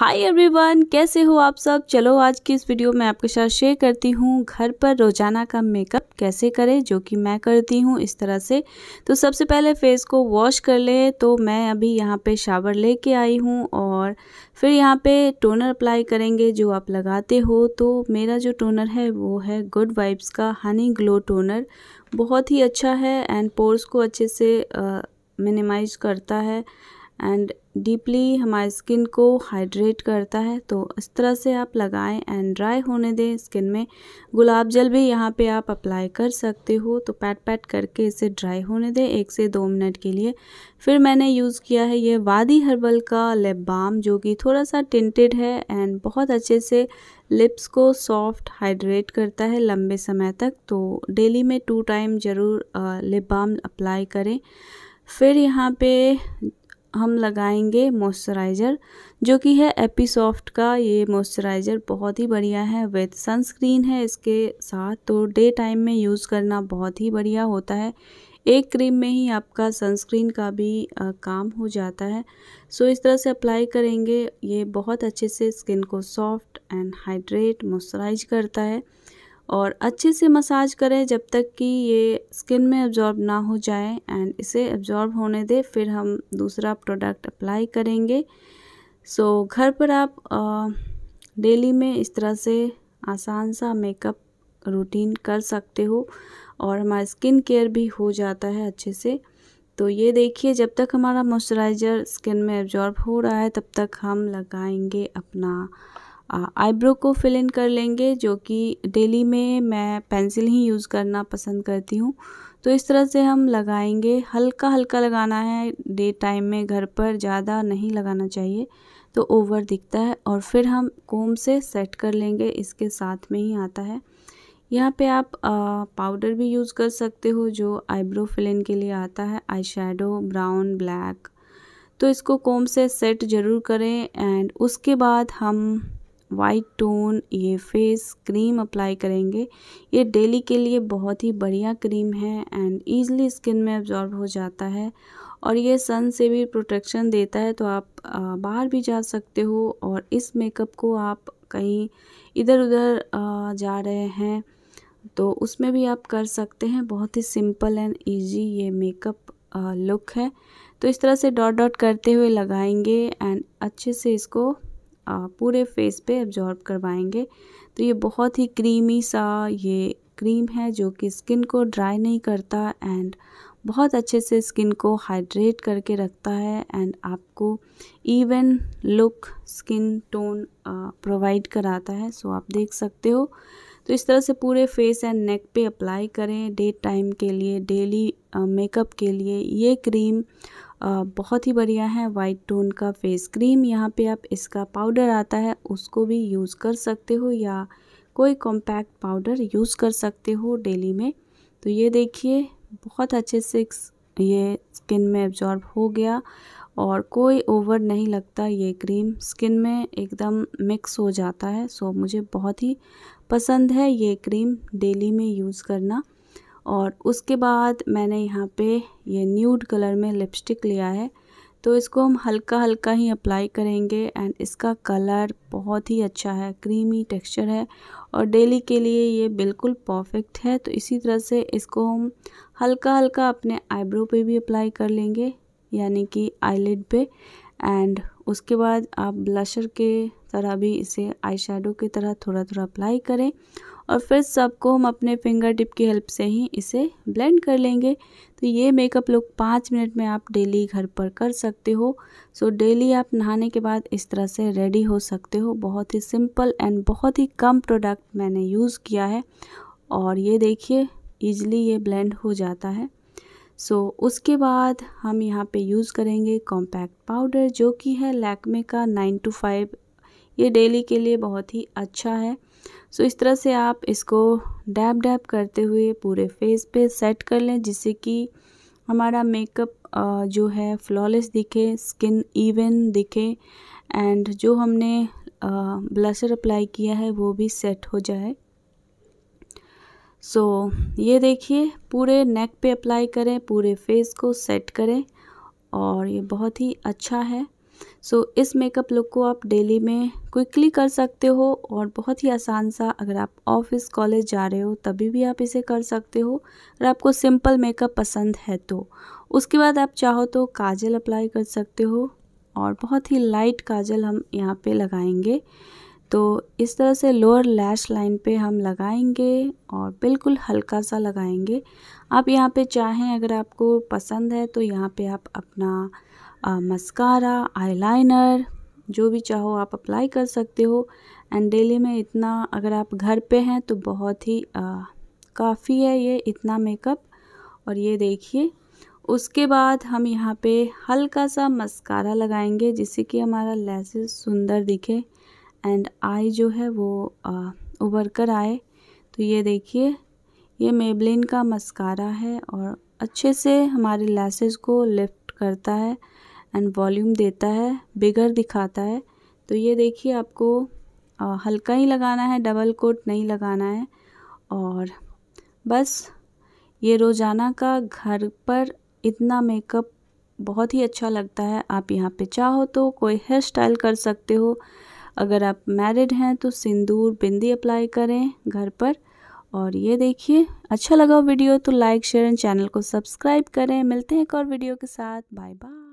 hi everyone कैसे हो आप सब चलो आज की इस वीडियो में आपके साथ शेयर करती हूँ घर पर रोज़ाना का मेकअप कैसे करें जो कि मैं करती हूँ इस तरह से तो सबसे पहले फेस को वॉश कर ले तो मैं अभी यहाँ पे शावर लेके आई हूँ और फिर यहाँ पे टोनर अप्लाई करेंगे जो आप लगाते हो तो मेरा जो टोनर है वो है गुड वाइब्स का हनी ग्लो टोनर बहुत ही अच्छा है एंड पोर्स को अच्छे से मिनिमाइज करता है एंड डीपली हमारे स्किन को हाइड्रेट करता है तो इस तरह से आप लगाएं एंड ड्राई होने दें स्किन में गुलाब जल भी यहाँ पे आप अप्लाई कर सकते हो तो पैट पैट करके इसे ड्राई होने दें एक से दो मिनट के लिए फिर मैंने यूज़ किया है ये वादी हर्बल का लिप बाम जो कि थोड़ा सा टिंटेड है एंड बहुत अच्छे से लिप्स को सॉफ्ट हाइड्रेट करता है लंबे समय तक तो डेली में टू टाइम ज़रूर लिप बाम अप्लाई करें फिर यहाँ पे हम लगाएंगे मॉइस्चराइज़र जो कि है एपीसॉफ्ट का ये मॉइस्चराइज़र बहुत ही बढ़िया है विद सनस्क्रीन है इसके साथ तो डे टाइम में यूज़ करना बहुत ही बढ़िया होता है एक क्रीम में ही आपका सनस्क्रीन का भी आ, काम हो जाता है सो इस तरह से अप्लाई करेंगे ये बहुत अच्छे से स्किन को सॉफ्ट एंड हाइड्रेट मॉइस्चराइज करता है और अच्छे से मसाज करें जब तक कि ये स्किन में एब्जॉर्ब ना हो जाए एंड इसे एब्जॉर्ब होने दें फिर हम दूसरा प्रोडक्ट अप्लाई करेंगे सो so, घर पर आप डेली में इस तरह से आसान सा मेकअप रूटीन कर सकते हो और हमारा स्किन केयर भी हो जाता है अच्छे से तो ये देखिए जब तक हमारा मॉइस्चराइज़र स्किन में एब्जॉर्ब हो रहा है तब तक हम लगाएंगे अपना आईब्रो को फिल इन कर लेंगे जो कि डेली में मैं पेंसिल ही यूज़ करना पसंद करती हूँ तो इस तरह से हम लगाएंगे हल्का हल्का लगाना है डे टाइम में घर पर ज़्यादा नहीं लगाना चाहिए तो ओवर दिखता है और फिर हम कोम से सेट कर लेंगे इसके साथ में ही आता है यहाँ पे आप आ, पाउडर भी यूज़ कर सकते हो जो आईब्रो इन के लिए आता है आई शेडो ब्राउन ब्लैक तो इसको कोम से सेट ज़रूर करें एंड उसके बाद हम वाइट टोन ये फेस क्रीम अप्लाई करेंगे ये डेली के लिए बहुत ही बढ़िया क्रीम है एंड ईजिली स्किन में एब्जॉर्ब हो जाता है और ये सन से भी प्रोटेक्शन देता है तो आप बाहर भी जा सकते हो और इस मेकअप को आप कहीं इधर उधर जा रहे हैं तो उसमें भी आप कर सकते हैं बहुत ही सिंपल एंड इजी ये मेकअप लुक है तो इस तरह से डॉट डॉट करते हुए लगाएंगे एंड अच्छे से इसको पूरे फेस पे एब्जॉर्ब करवाएंगे तो ये बहुत ही क्रीमी सा ये क्रीम है जो कि स्किन को ड्राई नहीं करता एंड बहुत अच्छे से स्किन को हाइड्रेट करके रखता है एंड आपको even look skin tone provide कराता है सो आप देख सकते हो तो इस तरह से पूरे फेस एंड नेक पे अप्लाई करें डे टाइम के लिए डेली मेकअप के लिए ये क्रीम बहुत ही बढ़िया है वाइट टोन का फेस क्रीम यहाँ पे आप इसका पाउडर आता है उसको भी यूज़ कर सकते हो या कोई कॉम्पैक्ट पाउडर यूज़ कर सकते हो डेली में तो ये देखिए बहुत अच्छे से ये स्किन में एब्जॉर्ब हो गया और कोई ओवर नहीं लगता ये क्रीम स्किन में एकदम मिक्स हो जाता है सो मुझे बहुत ही पसंद है ये क्रीम डेली में यूज़ करना और उसके बाद मैंने यहाँ पे ये न्यूड कलर में लिपस्टिक लिया है तो इसको हम हल्का हल्का ही अप्लाई करेंगे एंड इसका कलर बहुत ही अच्छा है क्रीमी टेक्सचर है और डेली के लिए ये बिल्कुल परफेक्ट है तो इसी तरह से इसको हम हल्का हल्का अपने आईब्रो पे भी अप्लाई कर लेंगे यानी कि आईलिड पे एंड उसके बाद आप ब्लशर के तरह भी इसे आई की तरह थोड़ा थोड़ा अप्लाई करें और फिर सबको हम अपने फिंगर टिप की हेल्प से ही इसे ब्लेंड कर लेंगे तो ये मेकअप लुक पाँच मिनट में आप डेली घर पर कर सकते हो सो so, डेली आप नहाने के बाद इस तरह से रेडी हो सकते हो बहुत ही सिंपल एंड बहुत ही कम प्रोडक्ट मैंने यूज़ किया है और ये देखिए ईजिली ये ब्लेंड हो जाता है सो so, उसके बाद हम यहाँ पे यूज़ करेंगे कॉम्पैक्ट पाउडर जो कि है लैक्मे का नाइन टू फाइव ये डेली के लिए बहुत ही अच्छा है सो इस तरह से आप इसको डैब डैब करते हुए पूरे फेस पे सेट कर लें जिससे कि हमारा मेकअप जो है फ्लॉलेस दिखे स्किन इवन दिखे एंड जो हमने ब्लशर अप्लाई किया है वो भी सेट हो जाए सो so, ये देखिए पूरे नेक पे अप्लाई करें पूरे फेस को सेट करें और ये बहुत ही अच्छा है सो so, इस मेकअप लुक को आप डेली में क्विकली कर सकते हो और बहुत ही आसान सा अगर आप ऑफिस कॉलेज जा रहे हो तभी भी आप इसे कर सकते हो अगर आपको सिंपल मेकअप पसंद है तो उसके बाद आप चाहो तो काजल अप्लाई कर सकते हो और बहुत ही लाइट काजल हम यहाँ पे लगाएंगे तो इस तरह से लोअर लैश लाइन पे हम लगाएंगे और बिल्कुल हल्का सा लगाएंगे आप यहाँ पे चाहें अगर आपको पसंद है तो यहाँ पे आप अपना मस्कारा आईलाइनर जो भी चाहो आप अप्लाई कर सकते हो एंड डेली में इतना अगर आप घर पे हैं तो बहुत ही काफ़ी है ये इतना मेकअप और ये देखिए उसके बाद हम यहाँ पे हल्का सा मस्कारा लगाएंगे जिससे कि हमारा लैसेस सुंदर दिखे एंड आई जो है वो उभर कर आए तो ये देखिए ये मेबलिन का मस्कारा है और अच्छे से हमारे लैसेज को लिफ्ट करता है एंड वॉल्यूम देता है बिगर दिखाता है तो ये देखिए आपको आ, हल्का ही लगाना है डबल कोट नहीं लगाना है और बस ये रोज़ाना का घर पर इतना मेकअप बहुत ही अच्छा लगता है आप यहाँ पे चाहो तो कोई हेयर स्टाइल कर सकते हो अगर आप मैरिड हैं तो सिंदूर बिंदी अप्लाई करें घर पर और ये देखिए अच्छा लगा वीडियो तो लाइक शेयर एंड चैनल को सब्सक्राइब करें मिलते हैं एक और वीडियो के साथ बाय बाय